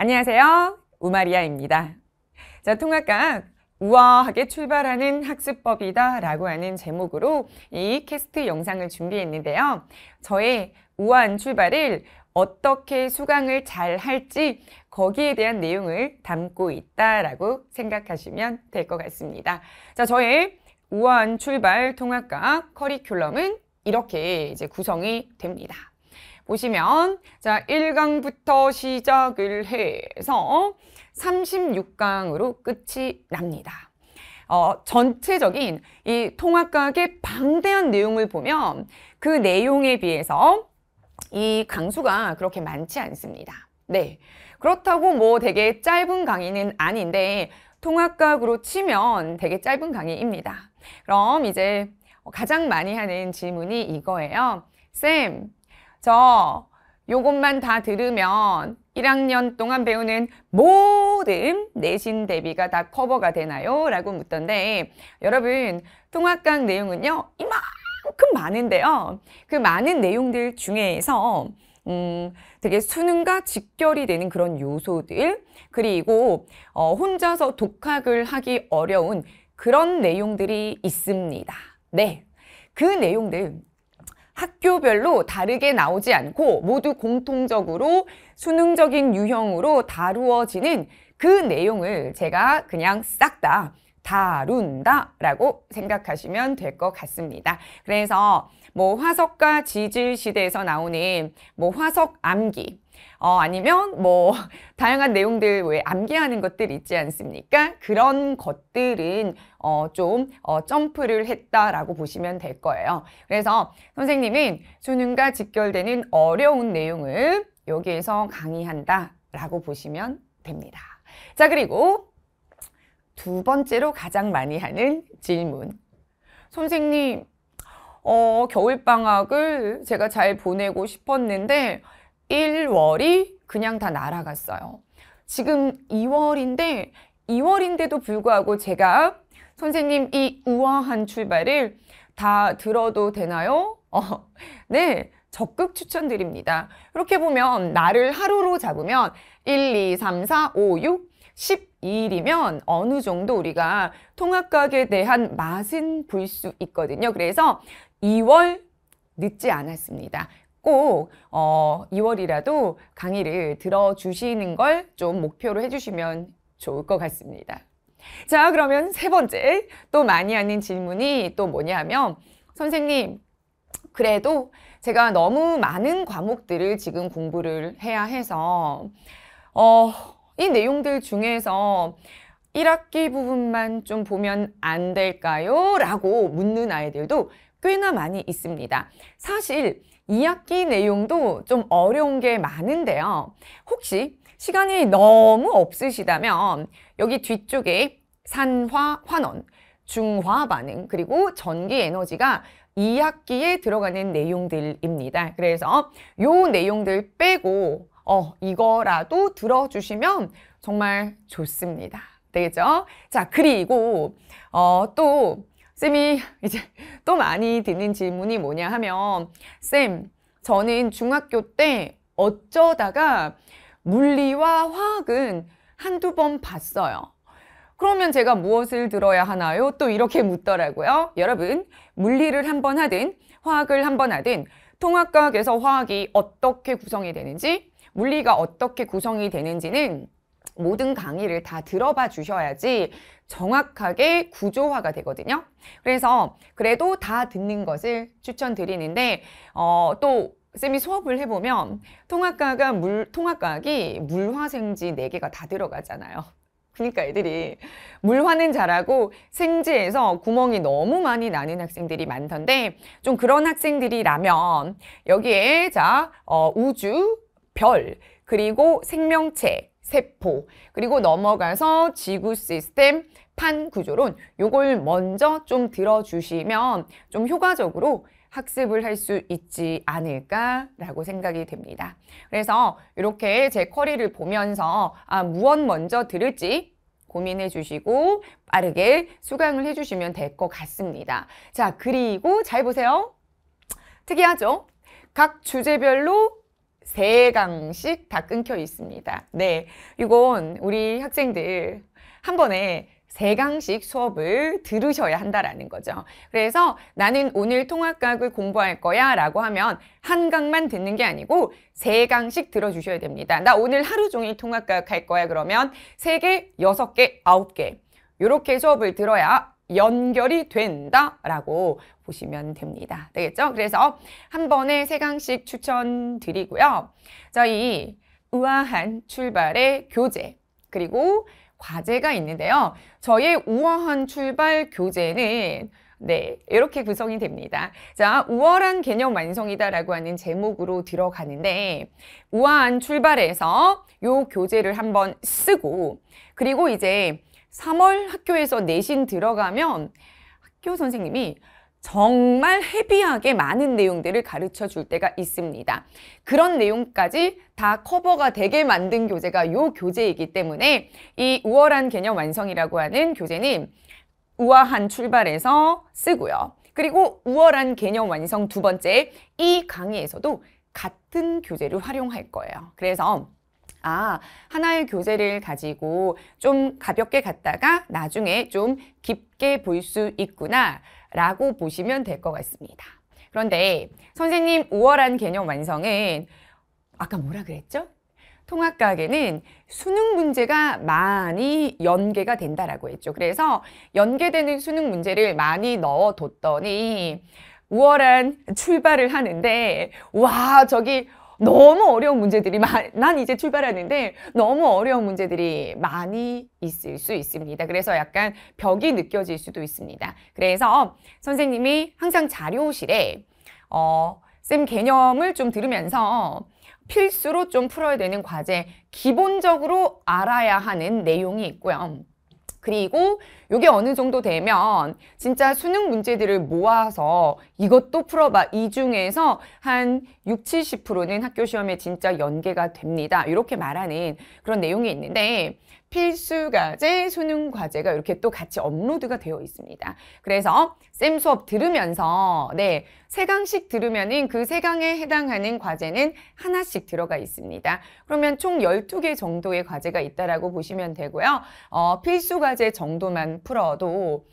안녕하세요. 우마리아입니다. 자, 통합각 우아하게 출발하는 학습법이다 라고 하는 제목으로 이 캐스트 영상을 준비했는데요. 저의 우아한 출발을 어떻게 수강을 잘 할지 거기에 대한 내용을 담고 있다라고 생각하시면 될 것 같습니다. 자, 저의 우아한 출발 통합과 커리큘럼은 이렇게 이제 구성이 됩니다. 보시면 자 1강부터 시작을 해서 36강으로 끝이 납니다. 어, 전체적인 이 통합과학의 방대한 내용을 보면 그 내용에 비해서 이 강수가 그렇게 많지 않습니다. 네. 그렇다고 뭐 되게 짧은 강의는 아닌데 통합과학으로 치면 되게 짧은 강의입니다. 그럼 이제 가장 많이 하는 질문이 이거예요. 쌤, 그 요것만 다 들으면 1학년 동안 배우는 모든 내신 대비가 다 커버가 되나요? 라고 묻던데 여러분 통합강 내용은요 이만큼 많은데요 그 많은 내용들 중에서 음, 되게 수능과 직결이 되는 그런 요소들 그리고 어, 혼자서 독학을 하기 어려운 그런 내용들이 있습니다. 네, 그 내용들 학교별로 다르게 나오지 않고 모두 공통적으로 수능적인 유형으로 다루어지는 그 내용을 제가 그냥 싹다 다룬다라고 생각하시면 될 것 같습니다. 그래서 뭐 화석과 지질 시대에서 나오는 뭐 화석 암기 어, 아니면 뭐 다양한 내용들 왜 암기하는 것들 있지 않습니까? 그런 것들은 어, 좀 어, 점프를 했다라고 보시면 될 거예요. 그래서 선생님은 수능과 직결되는 어려운 내용을 여기에서 강의한다라고 보시면 됩니다. 자 그리고 두 번째로 가장 많이 하는 질문. 선생님, 어, 겨울방학을 제가 잘 보내고 싶었는데 1월이 그냥 다 날아갔어요. 지금 2월인데 2월인데도 불구하고 제가 선생님 이 우아한 출발을 다 들어도 되나요? 어, 네, 적극 추천드립니다. 이렇게 보면 날을 하루로 잡으면 1, 2, 3, 4, 5, 6, 12일이면 어느 정도 우리가 통합각에 대한 맛은 볼 수 있거든요. 그래서 2월 늦지 않았습니다. 꼭 어, 2월이라도 강의를 들어주시는 걸 좀 목표로 해주시면 좋을 것 같습니다. 자 그러면 세 번째 또 많이 하는 질문이 또 뭐냐면 선생님 그래도 제가 너무 많은 과목들을 지금 공부를 해야 해서 어이 내용들 중에서 1학기 부분만 좀 보면 안 될까요? 라고 묻는 아이들도 꽤나 많이 있습니다. 사실 2학기 내용도 좀 어려운 게 많은데요. 혹시 시간이 너무 없으시다면 여기 뒤쪽에 산화 환원, 중화 반응, 그리고 전기 에너지가 2학기에 들어가는 내용들입니다. 그래서 요 내용들 빼고 어, 이거라도 들어주시면 정말 좋습니다. 되겠죠? 자, 그리고 어, 또 쌤이 이제 또 많이 듣는 질문이 뭐냐 하면 쌤, 저는 중학교 때 어쩌다가 물리와 화학은 한두 번 봤어요. 그러면 제가 무엇을 들어야 하나요? 또 이렇게 묻더라고요. 여러분, 물리를 한 번 하든 화학을 한 번 하든 통합과학에서 화학이 어떻게 구성이 되는지 물리가 어떻게 구성이 되는지는 모든 강의를 다 들어봐 주셔야지 정확하게 구조화가 되거든요. 그래서 그래도 다 듣는 것을 추천드리는데 어, 또 쌤이 수업을 해보면 통합과학이 물, 통합과학이 물화생지 네개가다 들어가잖아요. 그러니까 애들이 물화는 잘하고 생지에서 구멍이 너무 많이 나는 학생들이 많던데 좀 그런 학생들이라면 여기에 자 어, 우주, 별, 그리고 생명체, 세포, 그리고 넘어가서 지구 시스템, 판 구조론 요걸 먼저 좀 들어주시면 좀 효과적으로 학습을 할 수 있지 않을까라고 생각이 됩니다. 그래서 이렇게 제 커리를 보면서 아, 무언 먼저 들을지 고민해 주시고 빠르게 수강을 해 주시면 될 것 같습니다. 자, 그리고 잘 보세요. 특이하죠? 각 주제별로 세 강씩 다 끊겨 있습니다. 네, 이건 우리 학생들 한 번에 세강씩 수업을 들으셔야 한다라는 거죠. 그래서 나는 오늘 통합과학을 공부할 거야 라고 하면 한 강만 듣는 게 아니고 세 강씩 들어주셔야 됩니다. 나 오늘 하루 종일 통합과학 할 거야 그러면 세 개, 여섯 개, 아홉 개 이렇게 수업을 들어야 연결이 된다라고 보시면 됩니다. 되겠죠? 그래서 한 번에 세 강씩 추천드리고요. 저희 우아한 출발의 교재 그리고 과제가 있는데요. 저의 우아한 출발 교재는 네, 이렇게 구성이 됩니다. 자, 우월한 개념 완성이다라고 하는 제목으로 들어가는데 우아한 출발에서 요 교재를 한번 쓰고 그리고 이제 3월 학교에서 내신 들어가면 학교 선생님이 정말 헤비하게 많은 내용들을 가르쳐 줄 때가 있습니다. 그런 내용까지 다 커버가 되게 만든 교재가 요 교재이기 때문에 이 우월한 개념 완성이라고 하는 교재는 우아한 출발에서 쓰고요. 그리고 우월한 개념 완성 두 번째 이 강의에서도 같은 교재를 활용할 거예요. 그래서 아, 하나의 교재를 가지고 좀 가볍게 갔다가 나중에 좀 깊게 볼 수 있구나 라고 보시면 될 것 같습니다. 그런데 선생님 우월한 개념 완성은 아까 뭐라 그랬죠? 통합과학에는 수능 문제가 많이 연계가 된다라고 했죠. 그래서 연계되는 수능 문제를 많이 넣어뒀더니 우월한 출발을 하는데 와 저기 너무 어려운 문제들이 난 이제 출발하는데 너무 어려운 문제들이 많이 있을 수 있습니다. 그래서 약간 벽이 느껴질 수도 있습니다. 그래서 선생님이 항상 자료실에 어, 쌤 개념을 좀 들으면서 필수로 좀 풀어야 되는 과제, 기본적으로 알아야 하는 내용이 있고요. 그리고 이게 어느 정도 되면 진짜 수능 문제들을 모아서 이것도 풀어봐. 이 중에서 한 60, 70%는 학교 시험에 진짜 연계가 됩니다. 이렇게 말하는 그런 내용이 있는데 필수 과제, 수능 과제가 이렇게 또 같이 업로드가 되어 있습니다. 그래서 쌤 수업 들으면서 네, 세 강씩 들으면은 그 세 강에 해당하는 과제는 하나씩 들어가 있습니다. 그러면 총 열두 개 정도의 과제가 있다라고 보시면 되고요. 어, 필수 과제 정도만 풀어도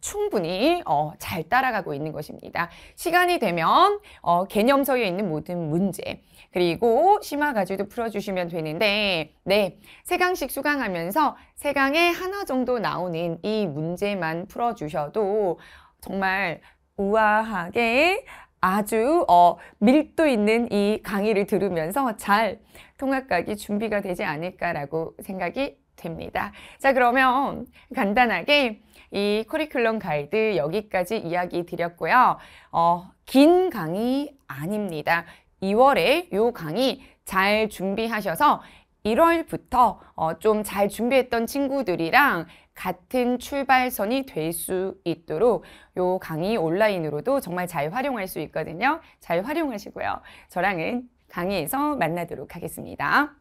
충분히 어, 잘 따라가고 있는 것입니다. 시간이 되면 어, 개념서에 있는 모든 문제 그리고 심화 가지도 풀어주시면 되는데 네, 세 강씩 수강하면서 세 강에 하나 정도 나오는 이 문제만 풀어주셔도 정말 우아하게 아주 어, 밀도 있는 이 강의를 들으면서 잘 통합각이 준비가 되지 않을까라고 생각이 됩니다. 자, 그러면 간단하게 이 커리큘럼 가이드 여기까지 이야기 드렸고요. 어, 긴 강의 아닙니다. 2월에 요 강의 잘 준비하셔서 1월부터 어, 좀 잘 준비했던 친구들이랑 같은 출발선이 될 수 있도록 요 강의 온라인으로도 정말 잘 활용할 수 있거든요. 잘 활용하시고요. 저랑은 강의에서 만나도록 하겠습니다.